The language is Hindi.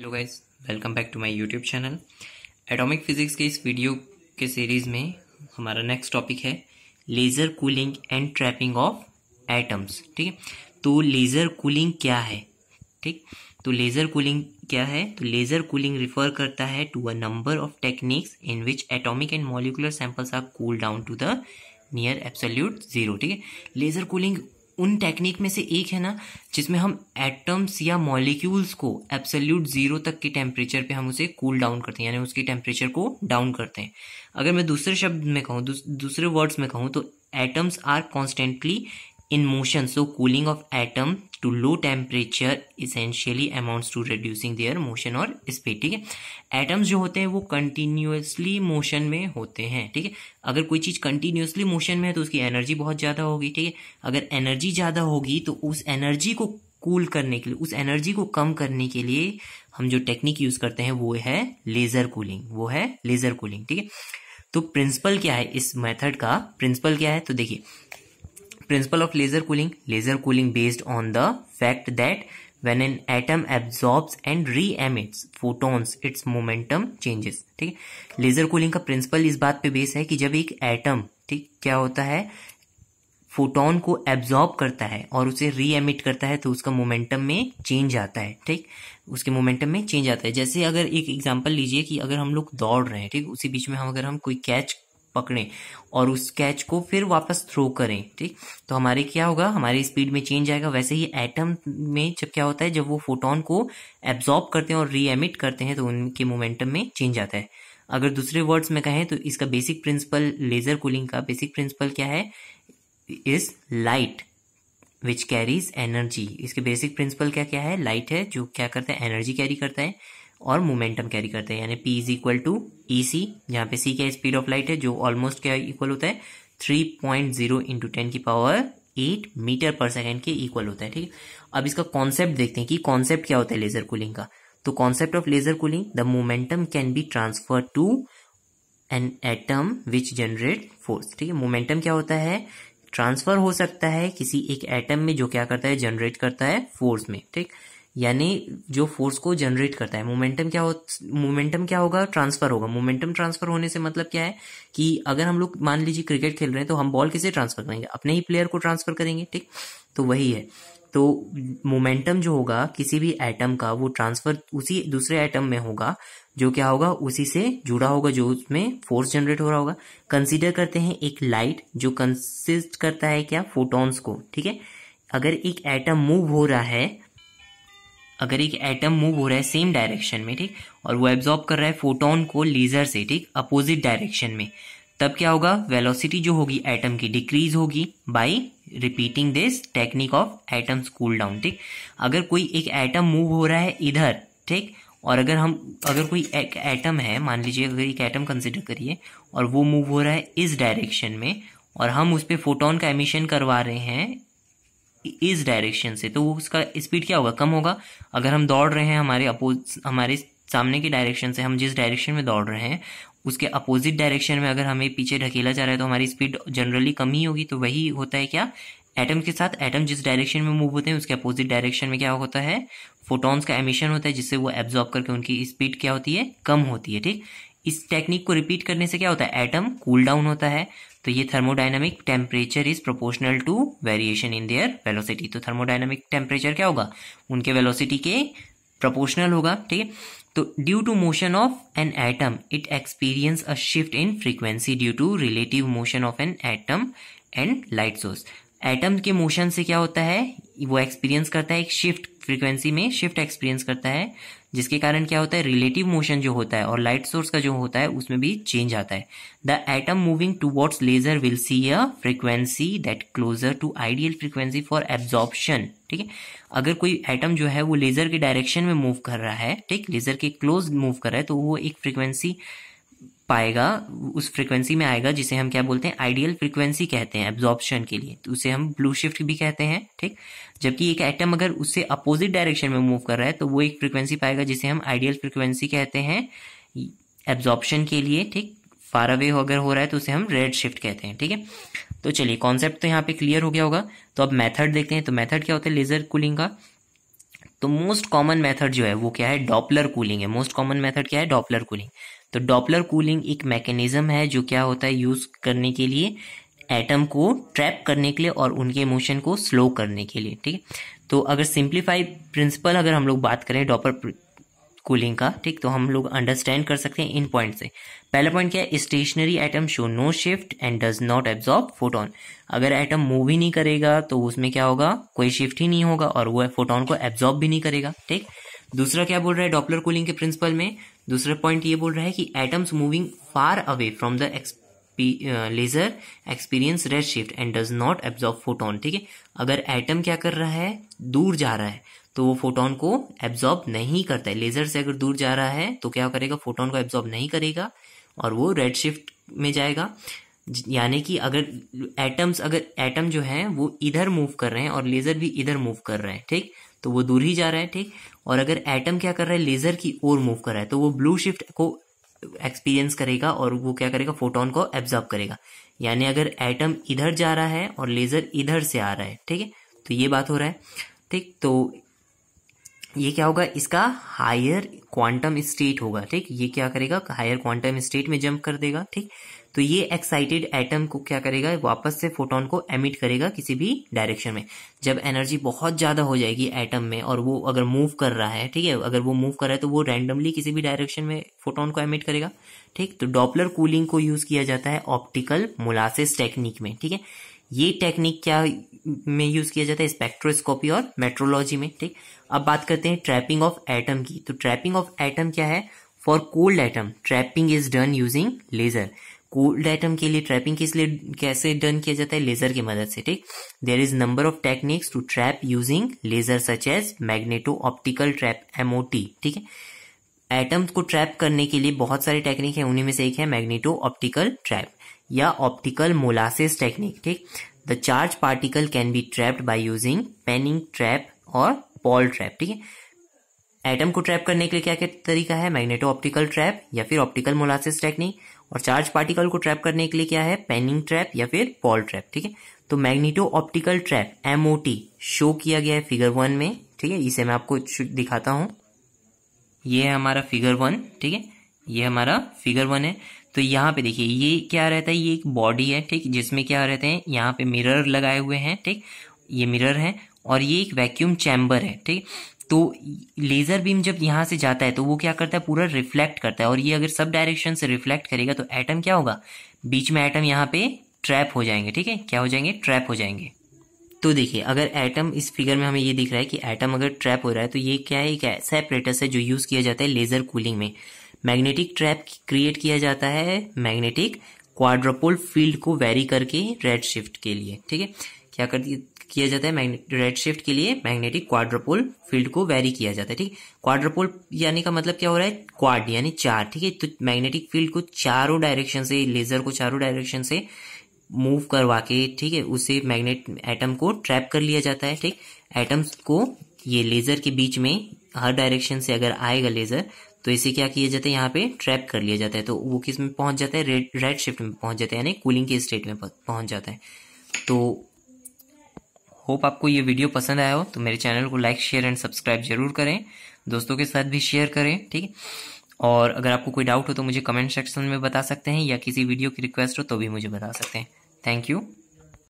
Hello guys welcome back to my YouTube channel atomic physics के इस वीडियो के सीरीज में हमारा नेक्स्ट टॉपिक है laser cooling and trapping of atoms ठीक है तो लेज़र कूलिंग क्या है ठीक तो लेज़र कूलिंग क्या है तो लेज़र कूलिंग रिफर करता है to a number of techniques in which atomic and molecular samples are cool down to the near absolute zero ठीक है लेज़र कूलिंग उन टेक्निक में से एक है ना जिसमें हम एटम्स या मॉलिक्यूल्स को एब्सोल्यूट जीरो तक के टेम्परेचर पे हम उसे कूल cool डाउन करते हैं यानी उसके टेम्परेचर को डाउन करते हैं अगर मैं दूसरे शब्द में कहूँ दूसरे वर्ड्स में कहूँ तो atoms are constantly in motion so cooling of atom to low temperature essentially amounts to reducing their motion और स्पीड ठीक है एटम्स जो होते हैं वो कंटिन्यूसली मोशन में होते हैं ठीक है अगर कोई चीज कंटिन्यूसली मोशन में है तो उसकी एनर्जी बहुत ज्यादा होगी ठीक है अगर एनर्जी ज्यादा होगी तो उस एनर्जी को कूल करने के लिए उस एनर्जी को कम करने के लिए हम जो टेक्निक यूज करते हैं वो है लेजर कूलिंग वो है लेजर कूलिंग ठीक है तो प्रिंसिपल क्या है इस मेथड का प्रिंसिपल क्या है तो देखिए Principle of laser cooling. Laser cooling based on the fact that when an atom absorbs and re-emits photons, its momentum changes. ठीक है लेजर कूलिंग का प्रिंसिपल इस बात पे बेस है कि जब एक एटम ठीक क्या होता है फोटोन को एब्जॉर्ब करता है और उसे रीएमिट करता है तो उसका मोमेंटम में चेंज आता है ठीक उसके मोमेंटम में चेंज आता है जैसे अगर एक एग्जांपल लीजिए कि अगर हम लोग दौड़ रहे हैं ठीक उसी बीच में हम अगर हम कोई कैच पकड़ें और उस कैच को फिर वापस थ्रो करें ठीक तो हमारे क्या होगा हमारी स्पीड में चेंज आएगा वैसे ही एटम में जब क्या होता है जब वो फोटोन को एब्जॉर्ब करते हैं और रीएमिट करते हैं तो उनके मोमेंटम में चेंज आता है अगर दूसरे वर्ड्स में कहें तो इसका बेसिक प्रिंसिपल लेजर कूलिंग का बेसिक प्रिंसिपल क्या है is light which carries energy इसके बेसिक प्रिंसिपल क्या क्या है लाइट है जो क्या करता है एनर्जी कैरी करता है और मोमेंटम कैरी करते हैं यानी P is equal to E C यहाँ पे सी क्या स्पीड ऑफ लाइट है जो ऑलमोस्ट क्या इक्वल होता है three point zero into ten की पावर एट मीटर पर सेकेंड के इक्वल होता है ठीक है अब इसका कॉन्सेप्ट देखते हैं कि कॉन्सेप्ट क्या होता है लेजर कूलिंग का तो concept of laser cooling the momentum can be transfer to an atom which generate force ठीक है मोमेंटम क्या होता है ट्रांसफर हो सकता है किसी एक एटम में जो क्या करता है जनरेट करता है फोर्स में ठीक यानी जो फोर्स को जनरेट करता है मोमेंटम क्या हो मोमेंटम क्या होगा ट्रांसफर होगा मोमेंटम ट्रांसफर होने से मतलब क्या है कि अगर हम लोग मान लीजिए क्रिकेट खेल रहे हैं तो हम बॉल किसे ट्रांसफर करेंगे अपने ही प्लेयर को ट्रांसफर करेंगे ठीक तो वही है तो मोमेंटम जो होगा किसी भी एटम का वो ट्रांसफर उसी दूसरे एटम में होगा जो क्या होगा उसी से जुड़ा होगा जो उसमें फोर्स जनरेट हो रहा होगा कंसिडर करते हैं एक लाइट जो कंसिस्ट करता है क्या फोटॉन्स को ठीक है अगर एक एटम मूव हो रहा है अगर एक एटम मूव हो रहा है सेम डायरेक्शन में ठीक और वो एब्जॉर्ब कर रहा है फोटोन को लेजर से ठीक अपोजिट डायरेक्शन में तब क्या होगा वेलोसिटी जो होगी एटम की डिक्रीज होगी by repeating this technique of atoms cool down ठीक अगर कोई एक एटम मूव हो रहा है इधर ठीक और अगर हम अगर कोई एक एटम है मान लीजिए अगर एक एटम कंसिडर करिए और वो मूव हो रहा है इस डायरेक्शन में और हम उस पर फोटोन का एमिशन करवा रहे हैं इस डायरेक्शन से तो वो उसका स्पीड क्या होगा कम होगा अगर हम दौड़ रहे हैं हमारे अपोज हमारे सामने के डायरेक्शन से हम जिस डायरेक्शन में दौड़ रहे हैं उसके अपोजिट डायरेक्शन में अगर हमें पीछे ढकेला जा रहा है तो हमारी स्पीड जनरली कम ही होगी तो वही होता है क्या एटम के साथ एटम जिस डायरेक्शन में मूव होते हैं उसके अपोजिट डायरेक्शन में क्या होता है फोटॉन्स का एमिशन होता है जिससे वो एब्जॉर्ब करके उनकी स्पीड क्या होती है कम होती है ठीक इस टेक्निक को रिपीट करने से क्या होता है एटम कूल डाउन होता है तो ये thermodynamic temperature is proportional to variation in their velocity तो थर्मोडाइनमिक टेम्परेचर क्या होगा उनके वेलोसिटी के प्रोपोर्शनल होगा ठीक है तो due to motion of an atom it experience a shift in frequency due to relative motion of an atom and light source atom के मोशन से क्या होता है वो एक्सपीरियंस करता है एक शिफ्ट फ्रीक्वेंसी में शिफ्ट एक्सपीरियंस करता है जिसके कारण क्या होता है रिलेटिव मोशन जो होता है और लाइट सोर्स का जो होता है उसमें भी चेंज आता है the atom moving towards laser will see a frequency that closer to ideal frequency for absorption ठीक है अगर कोई एटम जो है वो लेजर के डायरेक्शन में मूव कर रहा है ठीक लेजर के क्लोज मूव कर रहा है तो वो एक फ्रीक्वेंसी पाएगा उस फ्रिक्वेंसी में आएगा जिसे हम क्या बोलते हैं आइडियल फ्रिक्वेंसी कहते हैं एब्जॉर्प्शन के लिए तो उसे हम ब्लू शिफ्ट भी कहते हैं ठीक जबकि एक एटम अगर उससे अपोजिट डायरेक्शन में मूव कर रहा है तो वो एक फ्रिक्वेंसी पाएगा जिसे हम आइडियल फ्रिक्वेंसी कहते हैं एब्जॉर्प्शन के लिए ठीक फार अवे अगर हो रहा है तो उसे हम रेड शिफ्ट कहते हैं ठीक है तो चलिए कॉन्सेप्ट तो यहाँ पे क्लियर हो गया होगा तो अब मेथड देखते हैं तो मेथड क्या होता है लेजर कूलिंग का तो मोस्ट कॉमन मेथड जो है वो क्या है डॉपलर कूलिंग है मोस्ट कॉमन मेथड क्या है डॉपलर कूलिंग तो डॉपलर कूलिंग एक मैकेनिज्म है जो क्या होता है यूज करने के लिए एटम को ट्रैप करने के लिए और उनके मोशन को स्लो करने के लिए ठीक है तो अगर सिंप्लीफाई प्रिंसिपल अगर हम लोग बात करें डॉपर कूलिंग का ठीक तो हम लोग अंडरस्टैंड कर सकते हैं इन पॉइंट से पहला पॉइंट क्या है stationary atom show no shift and does not absorb photon अगर एटम मूव ही नहीं करेगा तो उसमें क्या होगा कोई शिफ्ट ही नहीं होगा और वो फोटोन को एब्जॉर्ब भी नहीं करेगा ठीक दूसरा क्या बोल रहा है डॉपलर कूलिंग के प्रिंसिपल में दूसरा पॉइंट ये बोल रहा है कि atoms moving far away from the laser experience red shift and does not absorb photon ठीक है अगर एटम क्या कर रहा है दूर जा रहा है तो वो फोटोन को एब्जॉर्ब नहीं करता है लेजर से अगर दूर जा रहा है तो क्या करेगा फोटोन को एब्जॉर्ब नहीं करेगा और वो रेड शिफ्ट में जाएगा यानी कि अगर एटम्स अगर एटम जो है वो इधर मूव कर रहे हैं और लेजर भी इधर मूव कर रहे हैं ठीक तो वो दूर ही जा रहा है ठीक और अगर एटम क्या कर रहा है लेजर की ओर मूव कर रहा है तो वो ब्लू शिफ्ट को एक्सपीरियंस करेगा और वो क्या करेगा फोटोन को एब्जॉर्ब करेगा यानी अगर एटम इधर जा रहा है और लेजर इधर से आ रहा है ठीक है तो ये बात हो रहा है ठीक तो ये क्या होगा इसका हायर क्वांटम स्टेट होगा ठीक ये क्या करेगा हायर क्वांटम स्टेट में जंप कर देगा ठीक तो ये एक्साइटेड एटम को क्या करेगा वापस से फोटोन को एमिट करेगा किसी भी डायरेक्शन में जब एनर्जी बहुत ज़्यादा हो जाएगी एटम में और वो अगर मूव कर रहा है ठीक है अगर वो मूव कर रहा है तो वो रैंडमली किसी भी डायरेक्शन में फोटोन को एमिट करेगा ठीक तो डॉपलर कूलिंग को यूज़ किया जाता है ऑप्टिकल मोलासिस टेक्निक में ठीक है ये टेक्निक क्या में यूज किया जाता है स्पेक्ट्रोस्कोपी और मेट्रोलॉजी में ठीक अब बात करते हैं ट्रैपिंग ऑफ एटम की तो ट्रैपिंग ऑफ एटम क्या है for cold atom trapping is done using laser cold atom के लिए ट्रैपिंग किस लिए कैसे डन किया जाता है लेजर की मदद से ठीक there is number of techniques to trap using laser such as magneto optical trap MOT ठीक है एटम्स को ट्रैप करने के लिए बहुत सारी टेक्निक है उन्हीं में से एक है मैग्नेटो ऑप्टिकल ट्रैप या ऑप्टिकल मोलासिस टेक्निक ठीक the charge particle can be trapped by using Penning trap और पॉल ट्रैप ठीक है एटम को ट्रैप करने के लिए क्या क्या तरीका है मैग्नेटो ऑप्टिकल ट्रैप या फिर ऑप्टिकल मोलासिस टेक्निक और चार्ज पार्टिकल को ट्रैप करने के लिए क्या है पेनिंग ट्रैप या फिर पॉल ट्रैप ठीक है तो magneto optical trap MOT show किया गया है फिगर वन में ठीक है इसे मैं आपको दिखाता हूं ये है हमारा फिगर वन ठीक है ये हमारा फिगर वन है तो यहाँ पे देखिए ये क्या रहता है ये एक बॉडी है ठीक जिसमें क्या रहते हैं यहाँ पे मिरर लगाए हुए हैं ठीक ये मिरर है और ये एक वैक्यूम चैम्बर है ठीक तो लेज़र बीम जब यहां से जाता है तो वो क्या करता है पूरा रिफ्लेक्ट करता है और ये अगर सब डायरेक्शन से रिफ्लेक्ट करेगा तो एटम क्या होगा बीच में एटम यहाँ पे ट्रैप हो जाएंगे ठीक है क्या हो जाएंगे ट्रैप हो जाएंगे तो देखिए अगर एटम इस फिगर में हमें ये दिख रहा है कि एटम अगर ट्रैप हो रहा है तो ये क्या है एक ऐसा एपरेटस है जो यूज़ किया जाता है लेज़र कूलिंग में मैग्नेटिक ट्रैप क्रिएट किया जाता है मैग्नेटिक क्वाड्रोपोल फील्ड को वेरी करके रेड शिफ्ट के लिए ठीक है क्या कर दिया किया जाता है रेड शिफ्ट के लिए मैग्नेटिक क्वाड्रोपोल फील्ड को वेरी किया जाता है ठीक क्वाड्रोपोल यानी का मतलब क्या हो रहा है क्वाड यानी चार ठीक है तो मैग्नेटिक फील्ड को चारों डायरेक्शन से लेजर को चारों डायरेक्शन से मूव करवा के ठीक है उसे मैग्नेट एटम को ट्रैप कर लिया जाता है ठीक एटम्स को ये लेजर के बीच में हर डायरेक्शन से अगर आएगा लेजर तो इसे क्या किया जाता है यहाँ पे ट्रैप कर लिया जाता है तो वो किस में पहुंच जाता है रेड रेड शिफ्ट में पहुंच जाता है यानी कूलिंग के स्टेट में पहुंच जाता है तो होप आपको ये वीडियो पसंद आया हो तो मेरे चैनल को लाइक शेयर एंड सब्सक्राइब जरूर करें दोस्तों के साथ भी शेयर करें ठीक है और अगर आपको कोई डाउट हो तो मुझे कमेंट सेक्शन में बता सकते हैं या किसी वीडियो की रिक्वेस्ट हो तो भी मुझे बता सकते हैं थैंक यू